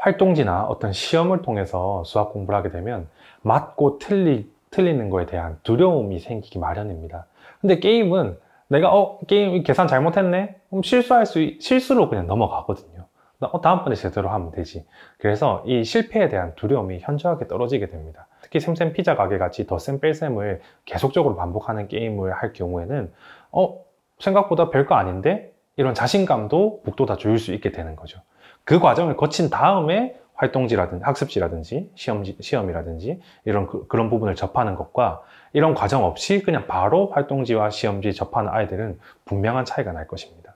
활동지나 어떤 시험을 통해서 수학 공부를 하게 되면 맞고 틀리, 틀리는 거에 대한 두려움이 생기기 마련입니다. 근데 게임은 내가 어 게임 계산 잘못했네 그럼 실수할 수 실수로 그냥 넘어가거든요. 어, 다음번에 제대로 하면 되지. 그래서 이 실패에 대한 두려움이 현저하게 떨어지게 됩니다. 특히 샘샘 피자 가게 같이 더 샘 뺄샘을 계속적으로 반복하는 게임을 할 경우에는 어 생각보다 별거 아닌데 이런 자신감도 북돋아 줄수 있게 되는 거죠. 그 과정을 거친 다음에 활동지라든지 학습지라든지 시험지, 시험이라든지 이런 그, 런 부분을 접하는 것과 이런 과정 없이 그냥 바로 활동지와 시험지 접하는 아이들은 분명한 차이가 날 것입니다.